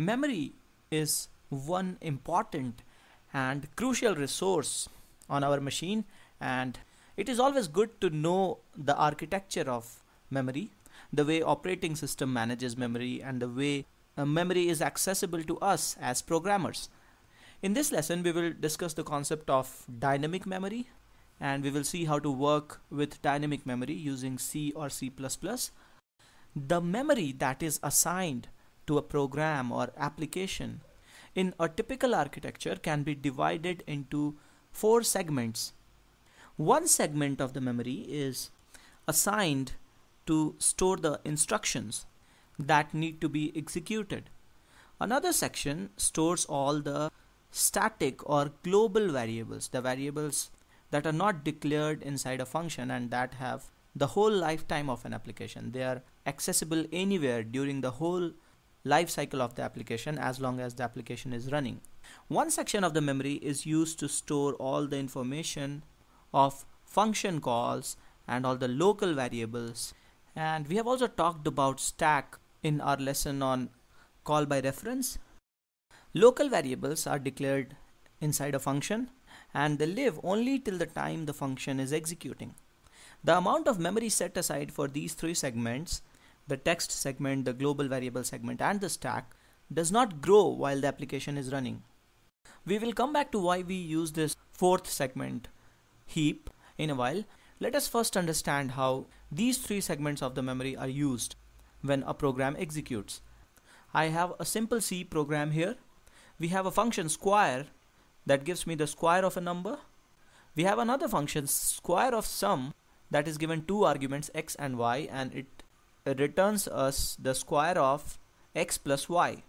Memory is one important and crucial resource on our machine and it is always good to know the architecture of memory, the way operating system manages memory and the way uh, memory is accessible to us as programmers. In this lesson, we will discuss the concept of dynamic memory and we will see how to work with dynamic memory using C or C++. The memory that is assigned to a program or application in a typical architecture can be divided into four segments. One segment of the memory is assigned to store the instructions that need to be executed. Another section stores all the static or global variables, the variables that are not declared inside a function and that have the whole lifetime of an application. They are accessible anywhere during the whole life cycle of the application as long as the application is running. One section of the memory is used to store all the information of function calls and all the local variables. And we have also talked about stack in our lesson on call by reference. Local variables are declared inside a function and they live only till the time the function is executing. The amount of memory set aside for these three segments the text segment, the global variable segment, and the stack does not grow while the application is running. We will come back to why we use this fourth segment, heap, in a while. Let us first understand how these three segments of the memory are used when a program executes. I have a simple C program here. We have a function square that gives me the square of a number. We have another function square of sum that is given two arguments x and y and it returns us the square of x plus y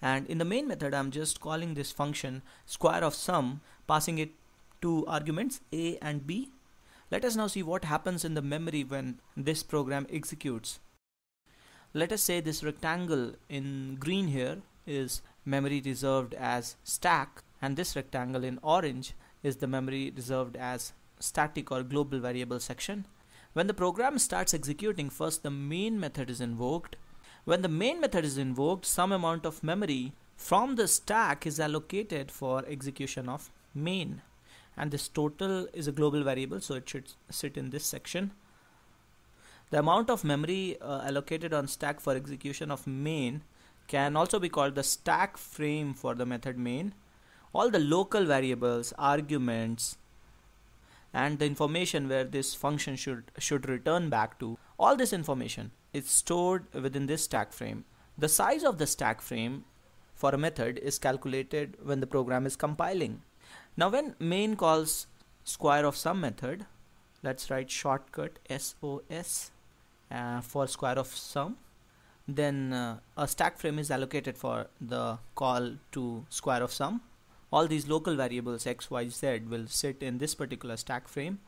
and in the main method I'm just calling this function square of sum passing it two arguments a and b let us now see what happens in the memory when this program executes let us say this rectangle in green here is memory reserved as stack and this rectangle in orange is the memory reserved as static or global variable section when the program starts executing, first the main method is invoked. When the main method is invoked, some amount of memory from the stack is allocated for execution of main. And this total is a global variable, so it should sit in this section. The amount of memory uh, allocated on stack for execution of main can also be called the stack frame for the method main. All the local variables, arguments, and the information where this function should should return back to all this information is stored within this stack frame the size of the stack frame for a method is calculated when the program is compiling now when main calls square of sum method let's write shortcut sos uh, for square of sum then uh, a stack frame is allocated for the call to square of sum all these local variables x, y, z will sit in this particular stack frame.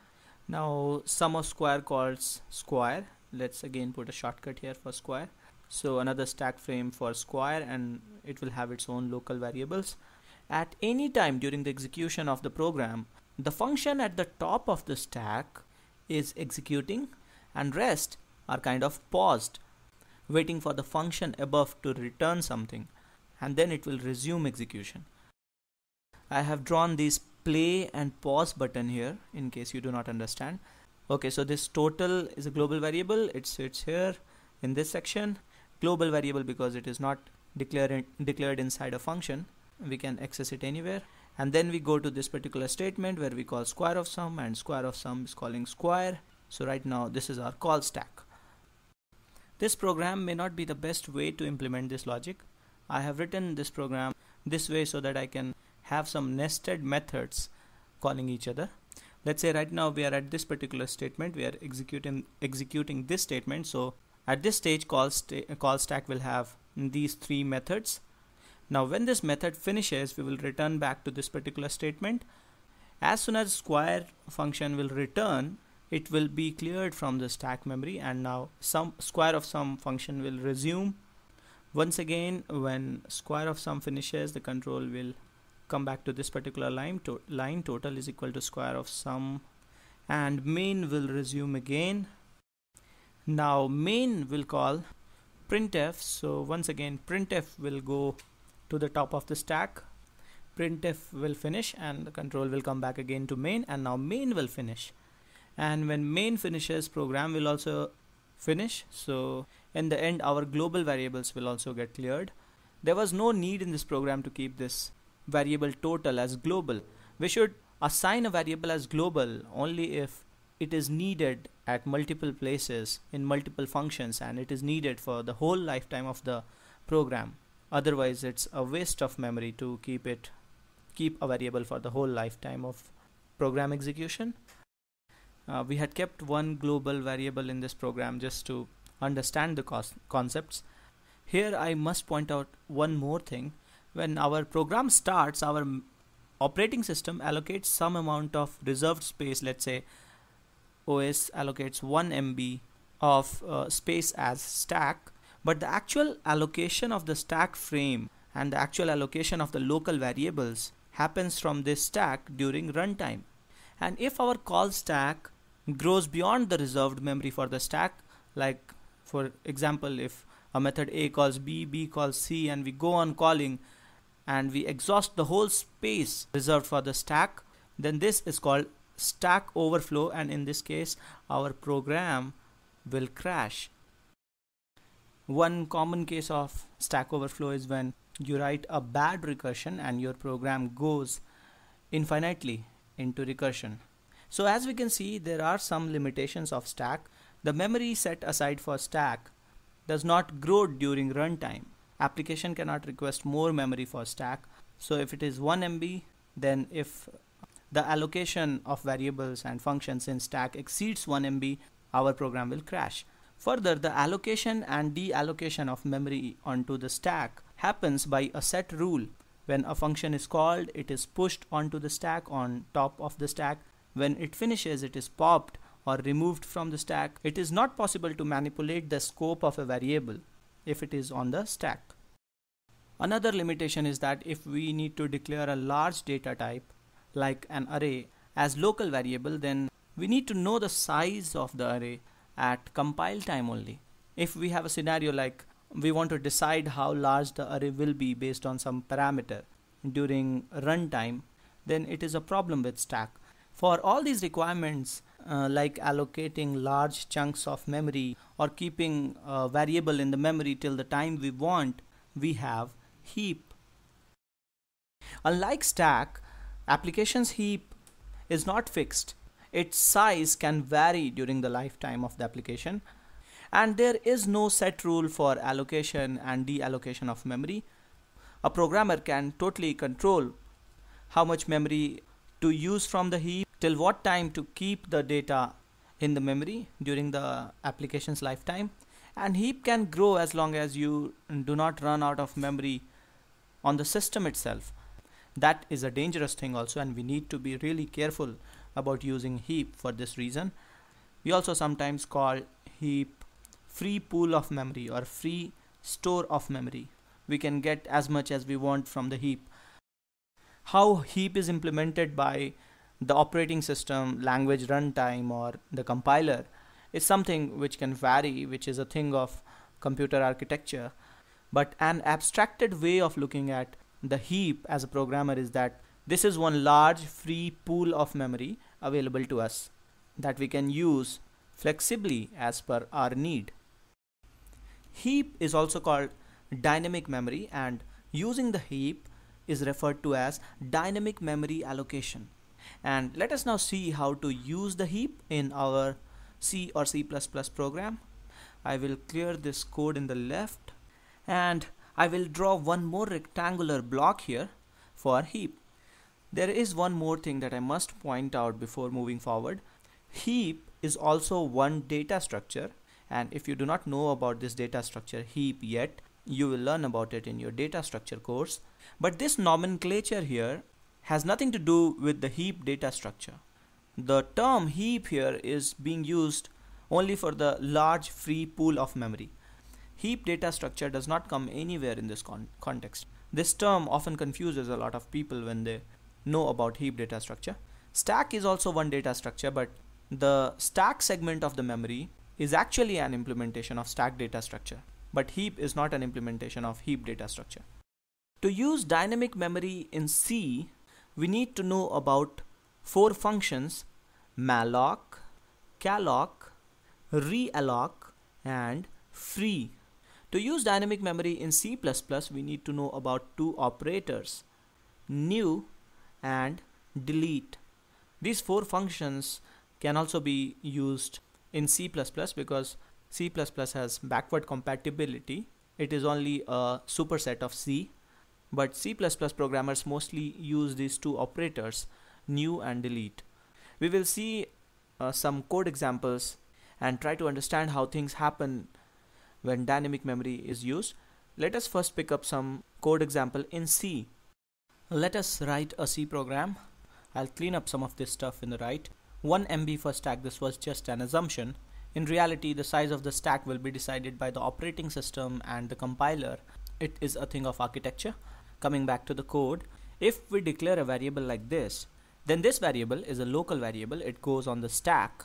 Now sum of square calls square. Let's again put a shortcut here for square. So another stack frame for square and it will have its own local variables. At any time during the execution of the program, the function at the top of the stack is executing and rest are kind of paused waiting for the function above to return something and then it will resume execution. I have drawn these play and pause button here in case you do not understand okay so this total is a global variable it sits here in this section global variable because it is not declared in, declared inside a function we can access it anywhere and then we go to this particular statement where we call square of sum and square of sum is calling square so right now this is our call stack this program may not be the best way to implement this logic I have written this program this way so that I can have some nested methods calling each other let's say right now we are at this particular statement we are executing executing this statement so at this stage call, sta call stack will have these three methods now when this method finishes we will return back to this particular statement as soon as square function will return it will be cleared from the stack memory and now some square of some function will resume once again when square of sum finishes the control will come back to this particular line to line total is equal to square of sum and main will resume again now main will call printf so once again printf will go to the top of the stack printf will finish and the control will come back again to main and now main will finish and when main finishes program will also finish so in the end our global variables will also get cleared there was no need in this program to keep this variable total as global. We should assign a variable as global only if it is needed at multiple places in multiple functions and it is needed for the whole lifetime of the program. Otherwise it's a waste of memory to keep it keep a variable for the whole lifetime of program execution. Uh, we had kept one global variable in this program just to understand the concepts. Here I must point out one more thing when our program starts our operating system allocates some amount of reserved space let's say os allocates 1 mb of uh, space as stack but the actual allocation of the stack frame and the actual allocation of the local variables happens from this stack during runtime and if our call stack grows beyond the reserved memory for the stack like for example if a method a calls b b calls c and we go on calling and we exhaust the whole space reserved for the stack then this is called stack overflow and in this case our program will crash one common case of stack overflow is when you write a bad recursion and your program goes infinitely into recursion so as we can see there are some limitations of stack the memory set aside for stack does not grow during runtime application cannot request more memory for stack so if it is 1 MB then if the allocation of variables and functions in stack exceeds 1 MB our program will crash further the allocation and deallocation of memory onto the stack happens by a set rule when a function is called it is pushed onto the stack on top of the stack when it finishes it is popped or removed from the stack it is not possible to manipulate the scope of a variable if it is on the stack. Another limitation is that if we need to declare a large data type like an array as local variable then we need to know the size of the array at compile time only. If we have a scenario like we want to decide how large the array will be based on some parameter during runtime then it is a problem with stack. For all these requirements uh, like allocating large chunks of memory or keeping a uh, variable in the memory till the time we want, we have heap. Unlike stack, applications heap is not fixed. Its size can vary during the lifetime of the application. And there is no set rule for allocation and deallocation of memory. A programmer can totally control how much memory to use from the heap till what time to keep the data in the memory during the application's lifetime and heap can grow as long as you do not run out of memory on the system itself that is a dangerous thing also and we need to be really careful about using heap for this reason we also sometimes call heap free pool of memory or free store of memory we can get as much as we want from the heap how heap is implemented by the operating system, language runtime, or the compiler is something which can vary, which is a thing of computer architecture. But an abstracted way of looking at the heap as a programmer is that this is one large free pool of memory available to us that we can use flexibly as per our need. Heap is also called dynamic memory and using the heap is referred to as dynamic memory allocation and let us now see how to use the heap in our C or C++ program I will clear this code in the left and I will draw one more rectangular block here for heap there is one more thing that I must point out before moving forward heap is also one data structure and if you do not know about this data structure heap yet you will learn about it in your data structure course but this nomenclature here has nothing to do with the heap data structure. The term heap here is being used only for the large free pool of memory. Heap data structure does not come anywhere in this con context. This term often confuses a lot of people when they know about heap data structure. Stack is also one data structure, but the stack segment of the memory is actually an implementation of stack data structure, but heap is not an implementation of heap data structure. To use dynamic memory in C, we need to know about four functions malloc, calloc, realloc and free. To use dynamic memory in C++ we need to know about two operators new and delete. These four functions can also be used in C++ because C++ has backward compatibility. It is only a superset of C but C++ programmers mostly use these two operators, new and delete. We will see uh, some code examples and try to understand how things happen when dynamic memory is used. Let us first pick up some code example in C. Let us write a C program. I'll clean up some of this stuff in the right. 1 MB for stack, this was just an assumption. In reality, the size of the stack will be decided by the operating system and the compiler. It is a thing of architecture. Coming back to the code, if we declare a variable like this, then this variable is a local variable. It goes on the stack.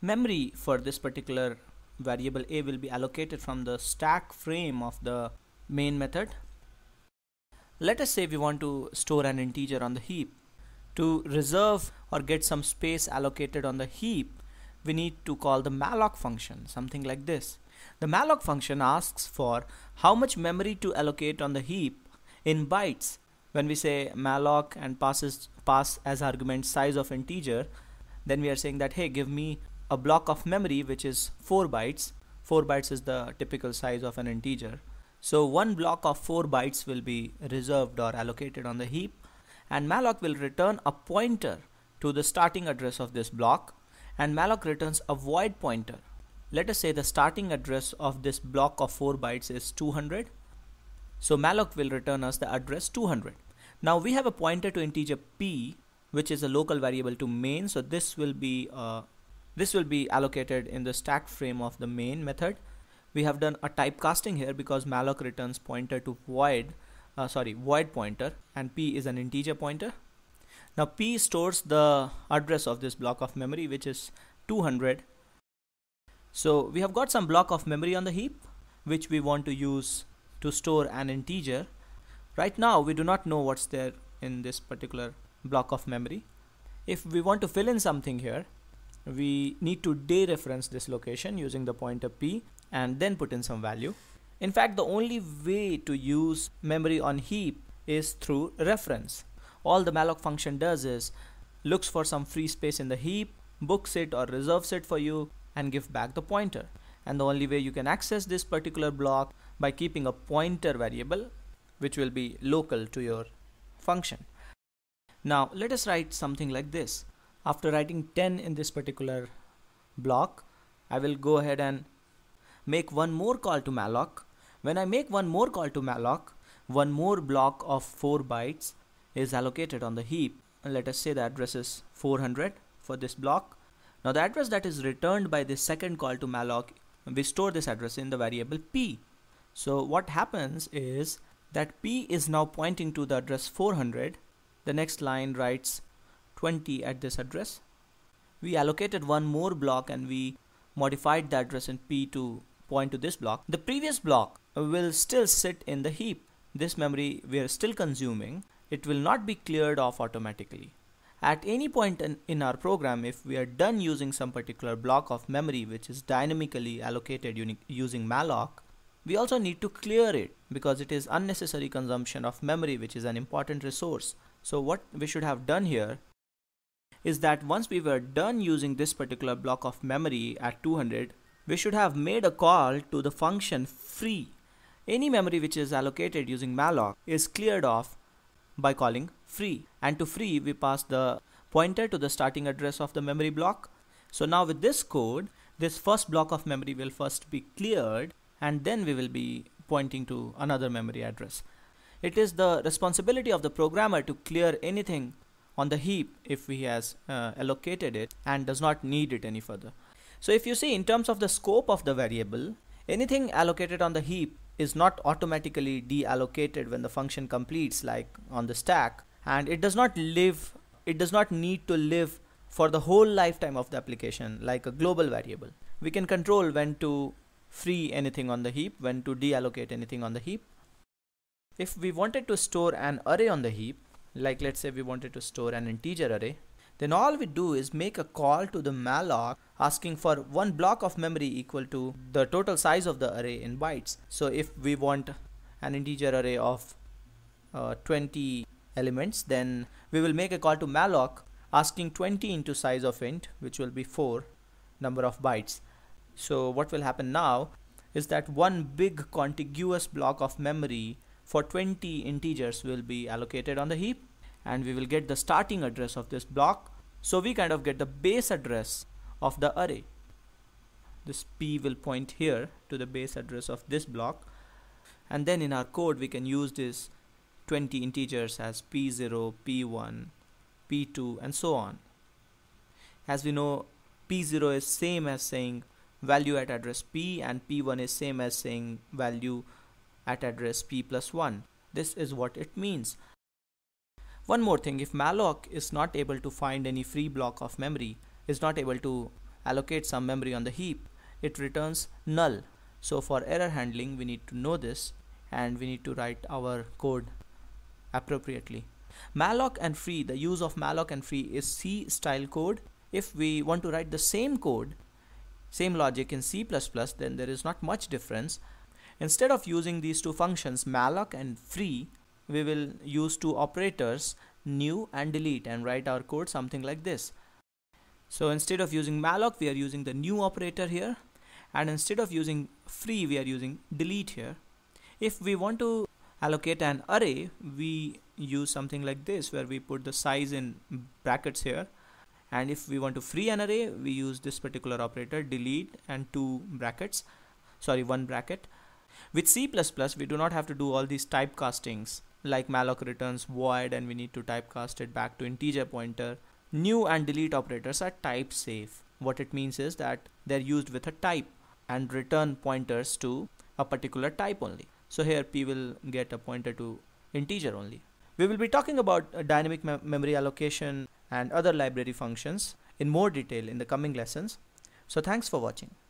Memory for this particular variable a will be allocated from the stack frame of the main method. Let us say we want to store an integer on the heap. To reserve or get some space allocated on the heap, we need to call the malloc function, something like this. The malloc function asks for how much memory to allocate on the heap in bytes when we say malloc and passes pass as argument size of integer then we are saying that hey give me a block of memory which is 4 bytes 4 bytes is the typical size of an integer so one block of 4 bytes will be reserved or allocated on the heap and malloc will return a pointer to the starting address of this block and malloc returns a void pointer let us say the starting address of this block of 4 bytes is 200 so malloc will return us the address 200. Now we have a pointer to integer p, which is a local variable to main. So this will be uh, this will be allocated in the stack frame of the main method. We have done a typecasting here because malloc returns pointer to void, uh, sorry, void pointer, and p is an integer pointer. Now p stores the address of this block of memory, which is 200. So we have got some block of memory on the heap, which we want to use to store an integer. Right now we do not know what's there in this particular block of memory. If we want to fill in something here, we need to dereference this location using the pointer p and then put in some value. In fact, the only way to use memory on heap is through reference. All the malloc function does is looks for some free space in the heap, books it or reserves it for you and give back the pointer. And the only way you can access this particular block by keeping a pointer variable which will be local to your function. Now let us write something like this. After writing 10 in this particular block, I will go ahead and make one more call to malloc. When I make one more call to malloc, one more block of 4 bytes is allocated on the heap. And let us say the address is 400 for this block. Now the address that is returned by this second call to malloc, we store this address in the variable p. So what happens is that P is now pointing to the address 400. The next line writes 20 at this address. We allocated one more block and we modified the address in P to point to this block. The previous block will still sit in the heap. This memory we are still consuming. It will not be cleared off automatically. At any point in, in our program, if we are done using some particular block of memory which is dynamically allocated using malloc, we also need to clear it because it is unnecessary consumption of memory which is an important resource. So what we should have done here is that once we were done using this particular block of memory at 200, we should have made a call to the function free. Any memory which is allocated using malloc is cleared off by calling free and to free we pass the pointer to the starting address of the memory block. So now with this code, this first block of memory will first be cleared and then we will be pointing to another memory address. It is the responsibility of the programmer to clear anything on the heap if he has uh, allocated it and does not need it any further. So if you see in terms of the scope of the variable, anything allocated on the heap is not automatically deallocated when the function completes like on the stack and it does not live it does not need to live for the whole lifetime of the application like a global variable. We can control when to free anything on the heap, when to deallocate anything on the heap. If we wanted to store an array on the heap, like let's say we wanted to store an integer array, then all we do is make a call to the malloc asking for one block of memory equal to the total size of the array in bytes. So if we want an integer array of uh, 20 elements, then we will make a call to malloc asking 20 into size of int, which will be 4 number of bytes. So what will happen now is that one big contiguous block of memory for 20 integers will be allocated on the heap and we will get the starting address of this block. So we kind of get the base address of the array. This P will point here to the base address of this block. And then in our code, we can use this 20 integers as P0, P1, P2, and so on. As we know, P0 is same as saying value at address P and P1 is same as saying value at address P plus 1. This is what it means. One more thing, if malloc is not able to find any free block of memory, is not able to allocate some memory on the heap, it returns null. So for error handling, we need to know this and we need to write our code appropriately. Malloc and free, the use of malloc and free is C style code. If we want to write the same code same logic in C++, then there is not much difference. Instead of using these two functions, malloc and free, we will use two operators, new and delete, and write our code something like this. So instead of using malloc, we are using the new operator here. And instead of using free, we are using delete here. If we want to allocate an array, we use something like this, where we put the size in brackets here and if we want to free an array we use this particular operator delete and two brackets sorry one bracket with C++ we do not have to do all these typecastings like malloc returns void and we need to typecast it back to integer pointer new and delete operators are type safe what it means is that they're used with a type and return pointers to a particular type only so here p will get a pointer to integer only we will be talking about uh, dynamic me memory allocation and other library functions in more detail in the coming lessons. So thanks for watching.